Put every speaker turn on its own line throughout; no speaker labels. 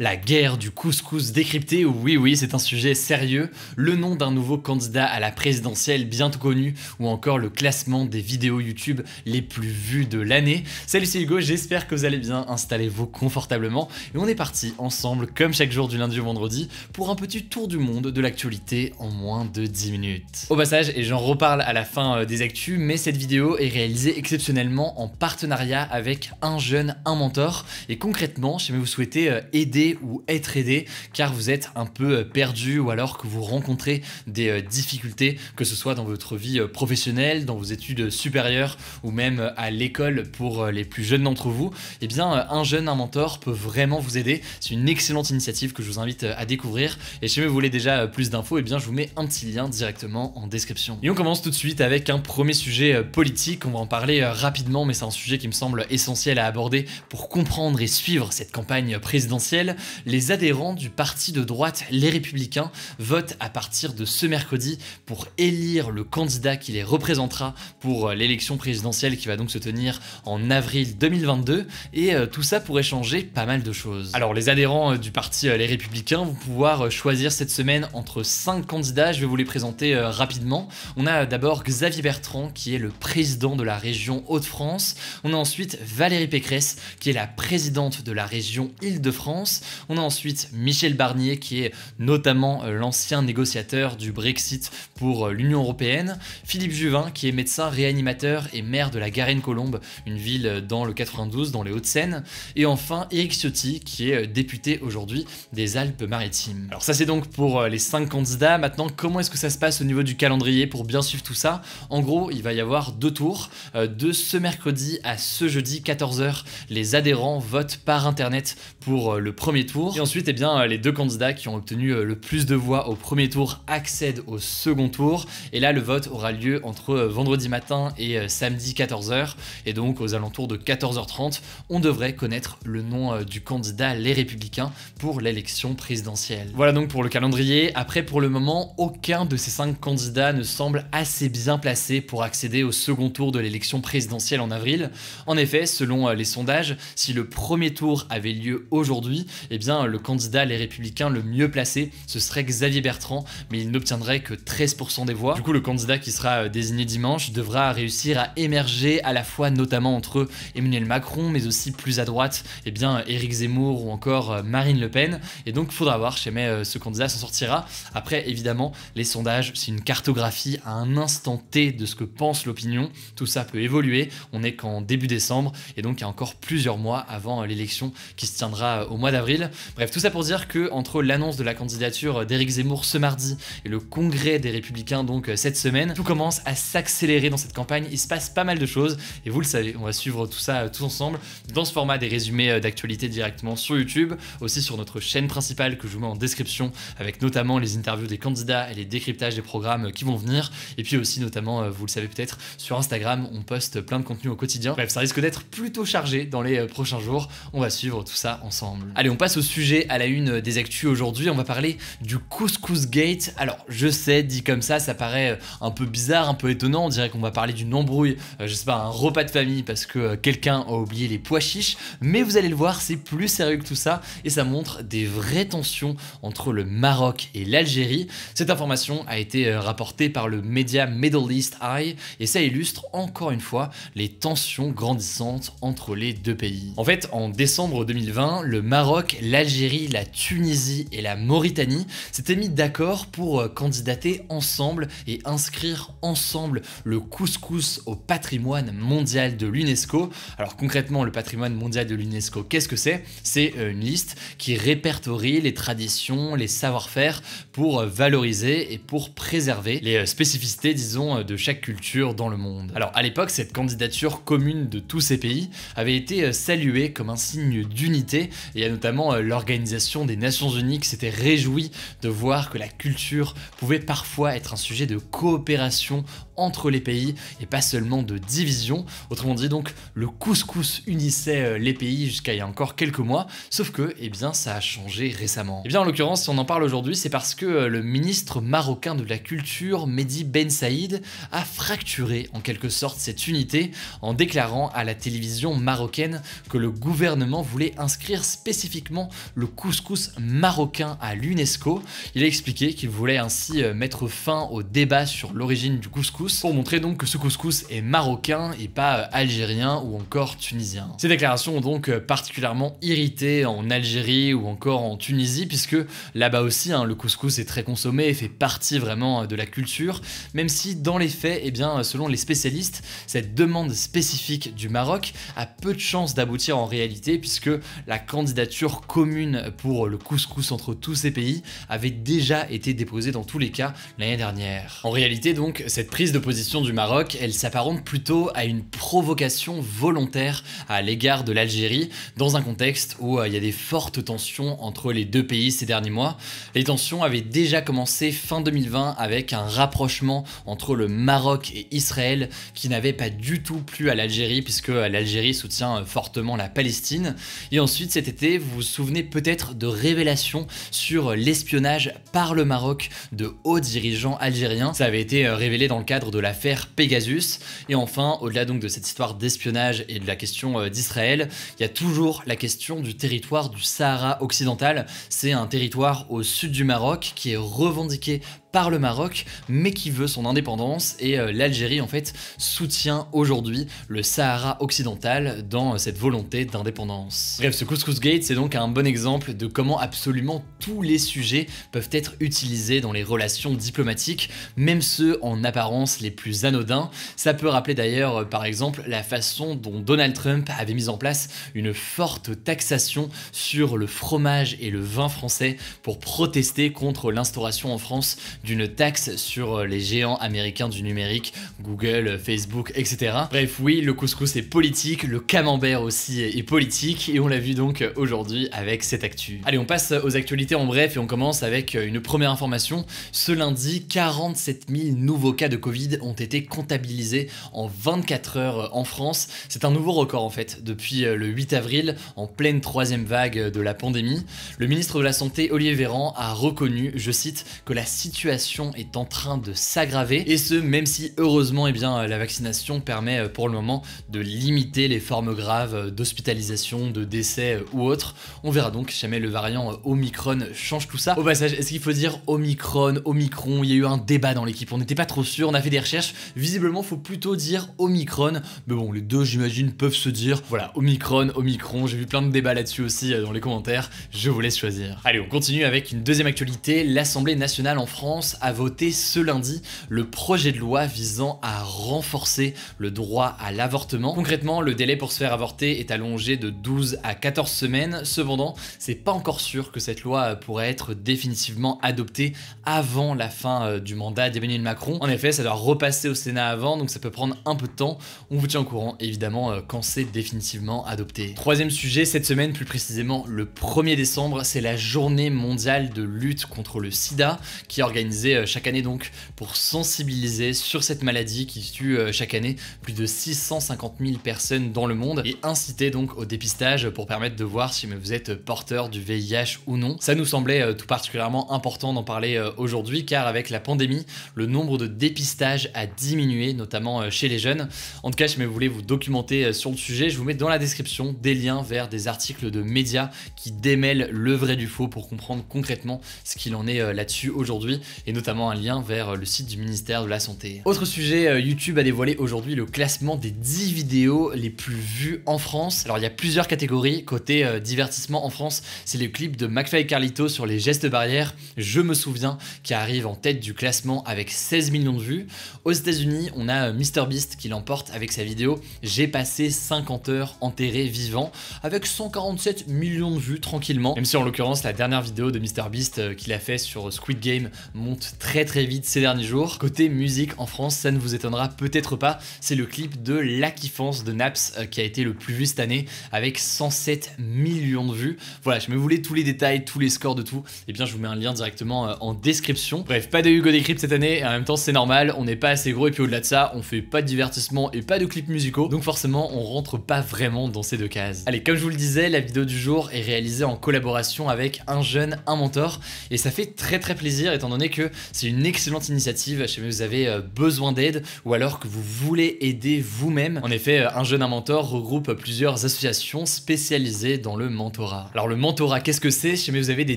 La guerre du couscous décrypté, oui oui c'est un sujet sérieux, le nom d'un nouveau candidat à la présidentielle bientôt connu, ou encore le classement des vidéos YouTube les plus vues de l'année. Salut c'est Hugo, j'espère que vous allez bien, installez-vous confortablement, et on est parti ensemble, comme chaque jour du lundi au vendredi, pour un petit tour du monde de l'actualité en moins de 10 minutes. Au passage, et j'en reparle à la fin euh, des actus, mais cette vidéo est réalisée exceptionnellement en partenariat avec un jeune, un mentor, et concrètement, si vous souhaitez euh, aider ou être aidé car vous êtes un peu euh, perdu ou alors que vous rencontrez des euh, difficultés, que ce soit dans votre vie euh, professionnelle, dans vos études supérieures ou même à l'école pour les plus jeunes d'entre vous, eh bien un jeune, un mentor peut vraiment vous aider. C'est une excellente initiative que je vous invite à découvrir. Et si vous voulez déjà plus d'infos, eh bien je vous mets un petit lien directement en description. Et on commence tout de suite avec un premier sujet politique. On va en parler rapidement, mais c'est un sujet qui me semble essentiel à aborder pour comprendre et suivre cette campagne présidentielle les adhérents du parti de droite Les Républicains votent à partir de ce mercredi pour élire le candidat qui les représentera pour euh, l'élection présidentielle qui va donc se tenir en avril 2022 et euh, tout ça pourrait changer pas mal de choses. Alors les adhérents euh, du parti Les Républicains vont pouvoir choisir cette semaine entre 5 candidats, je vais vous les présenter rapidement. On a d'abord Xavier Bertrand qui est le président de la région Hauts-de-France, on a ensuite Valérie Pécresse qui est la présidente de la région Île-de-France on a ensuite Michel Barnier qui est notamment euh, l'ancien négociateur du Brexit pour euh, l'Union européenne, Philippe Juvin qui est médecin réanimateur et maire de la Garenne-Colombe, une ville euh, dans le 92 dans les Hauts-de-Seine, et enfin Eric Ciotti qui est député aujourd'hui des Alpes-Maritimes. Alors ça c'est donc pour les 5 candidats. Maintenant, comment est-ce que ça se passe au niveau du calendrier pour bien suivre tout ça En gros, il va y avoir deux tours. De ce mercredi à ce jeudi 14h, les adhérents votent par internet pour le premier tour. Et ensuite, eh bien, euh, les deux candidats qui ont obtenu euh, le plus de voix au premier tour accèdent au second tour. Et là, le vote aura lieu entre euh, vendredi matin et samedi 14h. Et donc, aux alentours de 14h30, on devrait connaître le nom du candidat Les Républicains pour l'élection présidentielle. Voilà donc pour le calendrier. Après, pour le moment, aucun de ces cinq candidats ne semble assez bien placé pour accéder au second tour de l'élection présidentielle en avril. En effet, selon les sondages, si le premier tour avait lieu aujourd'hui, eh bien le candidat Les Républicains le mieux placé, ce serait Xavier Bertrand, mais il n'obtiendrait que 13% des voix. Du coup, le candidat qui sera euh, désigné dimanche devra réussir à émerger à la fois notamment entre Emmanuel Macron, mais aussi plus à droite, eh bien Éric Zemmour ou encore euh, Marine Le Pen. Et donc, faudra voir chez mais euh, ce candidat s'en sortira. Après, évidemment, les sondages, c'est une cartographie à un instant T de ce que pense l'opinion. Tout ça peut évoluer. On n'est qu'en début décembre et donc il y a encore plusieurs mois avant l'élection qui se tiendra au mois d'avril. Bref, tout ça pour dire que entre l'annonce de la candidature d'eric Zemmour ce mardi et le congrès des Républicains donc euh, cette semaine, tout commence à s'accélérer dans cette campagne. Il se passe pas mal de choses et vous le savez, on va suivre tout ça euh, tous ensemble dans ce format des résumés euh, d'actualité directement sur YouTube, aussi sur notre chaîne principale que je vous mets en description avec notamment les interviews des candidats et les décryptages des programmes qui vont venir et puis aussi notamment vous le savez peut-être sur Instagram, on poste plein de contenu au quotidien. Bref, ça risque d'être plutôt chargé dans les prochains jours. On va suivre tout ça ensemble. Allez, on passe passe au sujet à la une des actus aujourd'hui. On va parler du Couscous Gate. Alors, je sais, dit comme ça, ça paraît euh, un peu bizarre, un peu étonnant. On dirait qu'on va parler d'une embrouille, euh, je sais pas, un repas de famille parce que euh, quelqu'un a oublié les pois chiches. Mais vous allez le voir, c'est plus sérieux que tout ça et ça montre des vraies tensions entre le Maroc et l'Algérie. Cette information a été rapportée par le média Middle East Eye et ça illustre encore une fois les tensions grandissantes entre les deux pays. En fait, en décembre 2020, le Maroc l'Algérie, la Tunisie et la Mauritanie s'étaient mis d'accord pour euh, candidater ensemble et inscrire ensemble le couscous au patrimoine mondial de l'UNESCO. Alors concrètement, le patrimoine mondial de l'UNESCO, qu'est-ce que c'est C'est euh, une liste qui répertorie les traditions, les savoir-faire pour euh, valoriser et pour préserver les spécificités, disons, de chaque culture dans le monde. Alors à l'époque, cette candidature commune de tous ces pays avait été saluée comme un signe d'unité et a notamment euh, l'Organisation des Nations Unies qui s'était réjouie de voir que la culture pouvait parfois être un sujet de coopération entre les pays et pas seulement de division. Autrement dit, donc, le couscous unissait euh, les pays jusqu'à il y a encore quelques mois, sauf que, eh bien, ça a changé récemment. Et eh bien, en l'occurrence, si on en parle aujourd'hui, c'est parce que euh, le ministre marocain de la Culture, Mehdi Ben Saïd, a fracturé en quelque sorte cette unité en déclarant à la télévision marocaine que le gouvernement voulait inscrire spécifiquement le couscous marocain à l'UNESCO. Il a expliqué qu'il voulait ainsi euh, mettre fin au débat sur l'origine du couscous pour montrer donc que ce couscous est marocain et pas euh, algérien ou encore tunisien. Ces déclarations ont donc euh, particulièrement irrité en Algérie ou encore en Tunisie puisque là-bas aussi hein, le couscous est très consommé et fait partie vraiment euh, de la culture, même si dans les faits, eh bien, selon les spécialistes, cette demande spécifique du Maroc a peu de chances d'aboutir en réalité puisque la candidature commune pour le couscous entre tous ces pays avait déjà été déposée dans tous les cas l'année dernière. En réalité donc, cette prise de position du Maroc, elle s'apparente plutôt à une provocation volontaire à l'égard de l'Algérie, dans un contexte où euh, il y a des fortes tensions entre les deux pays ces derniers mois. Les tensions avaient déjà commencé fin 2020 avec un rapprochement entre le Maroc et Israël qui n'avait pas du tout plu à l'Algérie puisque euh, l'Algérie soutient euh, fortement la Palestine. Et ensuite cet été, vous vous souvenez peut-être de révélations sur l'espionnage par le Maroc de hauts dirigeants algériens. Ça avait été révélé dans le cadre de l'affaire Pegasus. Et enfin, au-delà donc de cette histoire d'espionnage et de la question euh, d'Israël, il y a toujours la question du territoire du Sahara occidental. C'est un territoire au sud du Maroc qui est revendiqué par le Maroc, mais qui veut son indépendance. Et euh, l'Algérie, en fait, soutient aujourd'hui le Sahara occidental dans euh, cette volonté d'indépendance. Bref, ce Couscous Gate, c'est donc un bon exemple de comment absolument tous les sujets peuvent être utilisés dans les relations diplomatiques, même ceux en apparence les plus anodins. Ça peut rappeler d'ailleurs euh, par exemple la façon dont Donald Trump avait mis en place une forte taxation sur le fromage et le vin français pour protester contre l'instauration en France d'une taxe sur euh, les géants américains du numérique, Google, Facebook, etc. Bref, oui, le couscous est politique, le camembert aussi est politique, et on l'a vu donc aujourd'hui avec cette actu. Allez, on passe aux actualités en bref et on commence avec euh, une première information. Ce lundi, 47 000 nouveaux cas de Covid ont été comptabilisés en 24 heures euh, en France. C'est un nouveau record en fait depuis euh, le 8 avril, en pleine troisième vague de la pandémie. Le ministre de la Santé, Olivier Véran, a reconnu, je cite, que la situation est en train de s'aggraver, et ce même si heureusement eh bien, euh, la vaccination permet pour le moment de limiter les formes graves d'hospitalisation, de décès ou autres. On verra donc si jamais le variant Omicron change tout ça. Au passage, est-ce qu'il faut dire Omicron, Omicron Il y a eu un débat dans l'équipe, on n'était pas trop sûr, on a fait des recherches. Visiblement, faut plutôt dire Omicron. Mais bon, les deux, j'imagine, peuvent se dire. Voilà, Omicron, Omicron. J'ai vu plein de débats là-dessus aussi euh, dans les commentaires. Je vous laisse choisir. Allez, on continue avec une deuxième actualité. L'Assemblée nationale en France a voté ce lundi le projet de loi visant à renforcer le droit à l'avortement. Concrètement, le délai pour se faire avorter est allongé de 12 à 14 semaines. Cependant, c'est pas encore sûr que cette loi pourrait être définitivement adoptée avant la fin euh, du mandat d'Emmanuel Macron. En effet, ça doit repasser au Sénat avant, donc ça peut prendre un peu de temps. On vous tient au courant, évidemment, euh, quand c'est définitivement adopté. Troisième sujet, cette semaine, plus précisément le 1er décembre, c'est la journée mondiale de lutte contre le sida, qui est organisée euh, chaque année donc pour sensibiliser sur cette maladie qui tue euh, chaque année plus de 650 000 personnes dans le monde, et inciter donc au dépistage pour permettre de voir si vous êtes porteur du VIH ou non. Ça nous semblait tout particulièrement important d'en parler aujourd'hui, car avec la pandémie, le nombre de dépistages à a diminué, notamment euh, chez les jeunes. En tout cas, si vous voulez vous documenter euh, sur le sujet, je vous mets dans la description des liens vers des articles de médias qui démêlent le vrai du faux pour comprendre concrètement ce qu'il en est euh, là-dessus aujourd'hui, et notamment un lien vers le site du ministère de la Santé. Autre sujet, YouTube a dévoilé aujourd'hui le classement des 10 vidéos les plus vues en France. Alors il y a plusieurs catégories. Côté divertissement en France, c'est le clip de McFly et Carlito sur les gestes barrières. Je me souviens qui arrive en tête du classement avec 16 millions de vues. Aux États-Unis, on a euh, MrBeast qui l'emporte avec sa vidéo J'ai passé 50 heures enterré vivant avec 147 millions de vues tranquillement. Même si en l'occurrence, la dernière vidéo de MrBeast euh, qu'il a fait sur euh, Squid Game monte très très vite ces derniers jours. Côté musique en France, ça ne vous étonnera peut-être pas, c'est le clip de La Kiffance de Naps qui a été le plus vu cette année avec 107 millions de vues. Voilà, je me voulais tous les détails, tous les scores de tout, et eh bien je vous mets un lien directement en description. Bref, pas de Hugo Décrypte cette année, et en même temps c'est normal, on n'est pas assez gros et puis au-delà de ça, on fait pas de divertissement et pas de clips musicaux, donc forcément on rentre pas vraiment dans ces deux cases. Allez, comme je vous le disais, la vidéo du jour est réalisée en collaboration avec un jeune, un mentor, et ça fait très très plaisir étant donné que c'est une excellente initiative, si vous avez euh, besoin d'aide ou alors que vous voulez aider vous-même. En effet, euh, un jeune, un mentor regroupe plusieurs associations spécialisées dans le mentorat. Alors le mentorat, qu'est-ce que c'est Si vous avez des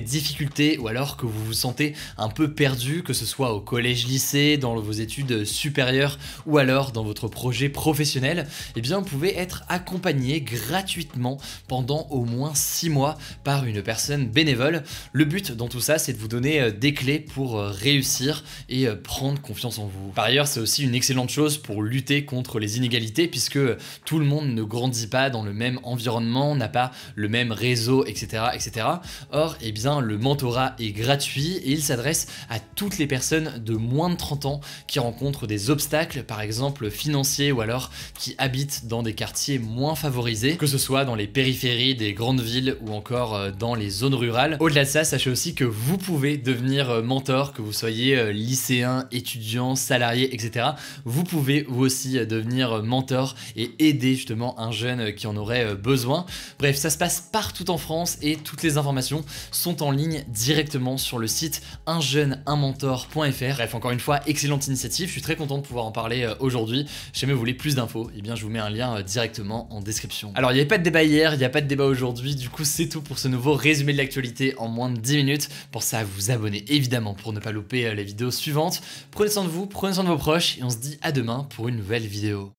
difficultés ou alors que vous vous sentez un peu perdu, que ce soit au collège, lycée, dans vos études, supérieure ou alors dans votre projet professionnel, et eh bien, vous pouvez être accompagné gratuitement pendant au moins 6 mois par une personne bénévole. Le but dans tout ça, c'est de vous donner euh, des clés pour euh, réussir et euh, prendre confiance en vous. Par ailleurs, c'est aussi une excellente chose pour lutter contre les inégalités puisque tout le monde ne grandit pas dans le même environnement, n'a pas le même réseau, etc. etc. Or, et eh bien, le mentorat est gratuit et il s'adresse à toutes les personnes de moins de 30 ans qui ont contre des obstacles, par exemple financiers ou alors qui habitent dans des quartiers moins favorisés, que ce soit dans les périphéries des grandes villes ou encore euh, dans les zones rurales. Au-delà de ça, sachez aussi que vous pouvez devenir euh, mentor, que vous soyez euh, lycéen, étudiant, salarié, etc. Vous pouvez vous aussi devenir mentor et aider justement un jeune qui en aurait besoin. Bref, ça se passe partout en France et toutes les informations sont en ligne directement sur le site unjeuneunmentor.fr. Bref, encore une fois, excellente initiative je suis très content de pouvoir en parler euh, aujourd'hui. Si jamais vous voulez plus d'infos, et eh bien je vous mets un lien euh, directement en description. Alors il n'y avait pas de débat hier, il n'y a pas de débat aujourd'hui. Du coup c'est tout pour ce nouveau résumé de l'actualité en moins de 10 minutes. Pensez à vous abonner évidemment pour ne pas louper euh, les vidéos suivantes. Prenez soin de vous, prenez soin de vos proches et on se dit à demain pour une nouvelle vidéo.